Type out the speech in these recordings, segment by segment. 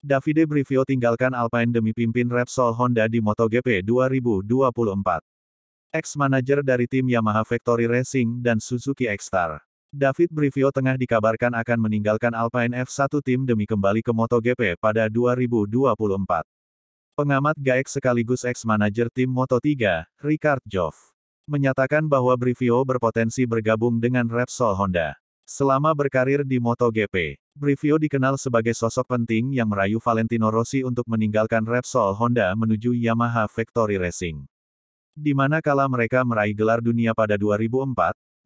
Davide Brivio tinggalkan Alpine demi pimpin Repsol Honda di MotoGP 2024. Ex-manajer dari tim Yamaha Factory Racing dan Suzuki X-Star. David Brivio tengah dikabarkan akan meninggalkan Alpine F1 tim demi kembali ke MotoGP pada 2024. Pengamat gaek sekaligus ex manager tim Moto3, Richard Joff, menyatakan bahwa Brivio berpotensi bergabung dengan Repsol Honda. Selama berkarir di MotoGP, Brivio dikenal sebagai sosok penting yang merayu Valentino Rossi untuk meninggalkan Repsol Honda menuju Yamaha Factory Racing. Di mana kala mereka meraih gelar dunia pada 2004,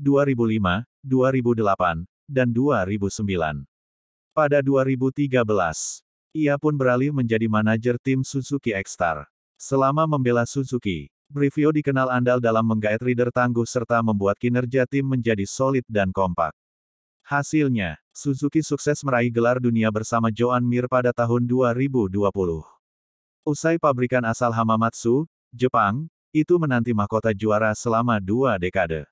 2005, 2008, dan 2009. Pada 2013, ia pun beralih menjadi manajer tim Suzuki X-Star. Selama membela Suzuki, Brivio dikenal andal dalam menggaet rider tangguh serta membuat kinerja tim menjadi solid dan kompak. Hasilnya, Suzuki sukses meraih gelar dunia bersama Joan Mir pada tahun 2020. Usai pabrikan asal Hamamatsu, Jepang, itu menanti mahkota juara selama dua dekade.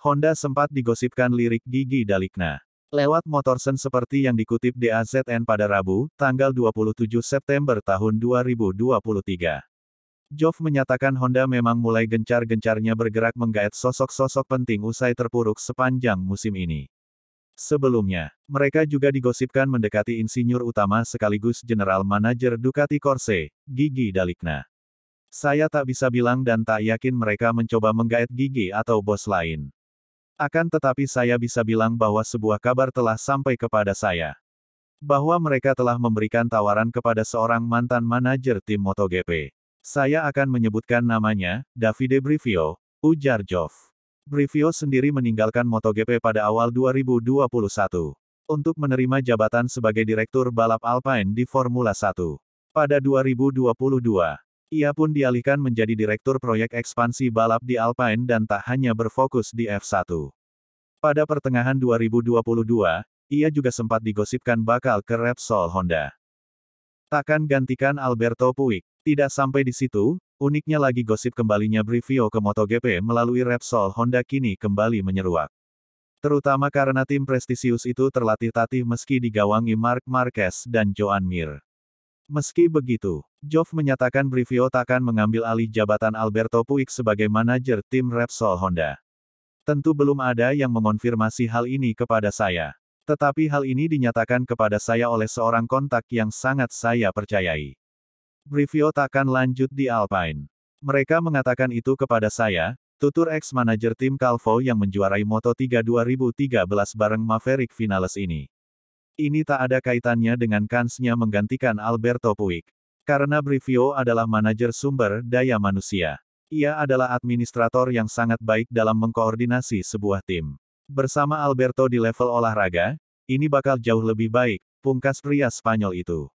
Honda sempat digosipkan lirik gigi Dalikna. Lewat Motorsen seperti yang dikutip DAZN pada Rabu, tanggal 27 September tahun 2023. Jov menyatakan Honda memang mulai gencar-gencarnya bergerak menggaet sosok-sosok penting usai terpuruk sepanjang musim ini. Sebelumnya, mereka juga digosipkan mendekati insinyur utama sekaligus general manager Ducati Corse, Gigi Dalikna. Saya tak bisa bilang dan tak yakin mereka mencoba menggaet Gigi atau bos lain. Akan tetapi saya bisa bilang bahwa sebuah kabar telah sampai kepada saya. Bahwa mereka telah memberikan tawaran kepada seorang mantan manajer tim MotoGP. Saya akan menyebutkan namanya, Davide Brivio, ujar Jov. Brivio sendiri meninggalkan MotoGP pada awal 2021 untuk menerima jabatan sebagai Direktur Balap Alpine di Formula 1. Pada 2022, ia pun dialihkan menjadi Direktur Proyek Ekspansi Balap di Alpine dan tak hanya berfokus di F1. Pada pertengahan 2022, ia juga sempat digosipkan bakal ke Repsol Honda. Takkan gantikan Alberto Puig. Tidak sampai di situ, uniknya lagi gosip kembalinya Brivio ke MotoGP melalui Repsol Honda kini kembali menyeruak. Terutama karena tim prestisius itu terlatih tatih meski digawangi Mark Marquez dan Joan Mir. Meski begitu, Jov menyatakan Brivio takkan mengambil alih jabatan Alberto Puig sebagai manajer tim Repsol Honda. Tentu belum ada yang mengonfirmasi hal ini kepada saya. Tetapi hal ini dinyatakan kepada saya oleh seorang kontak yang sangat saya percayai. Brivio takkan lanjut di Alpine. Mereka mengatakan itu kepada saya, tutur ex manager tim Calvo yang menjuarai Moto3 2013 bareng Maverick Finales ini. Ini tak ada kaitannya dengan kansnya menggantikan Alberto Puig. Karena Brivio adalah manajer sumber daya manusia. Ia adalah administrator yang sangat baik dalam mengkoordinasi sebuah tim. Bersama Alberto di level olahraga, ini bakal jauh lebih baik, pungkas pria Spanyol itu.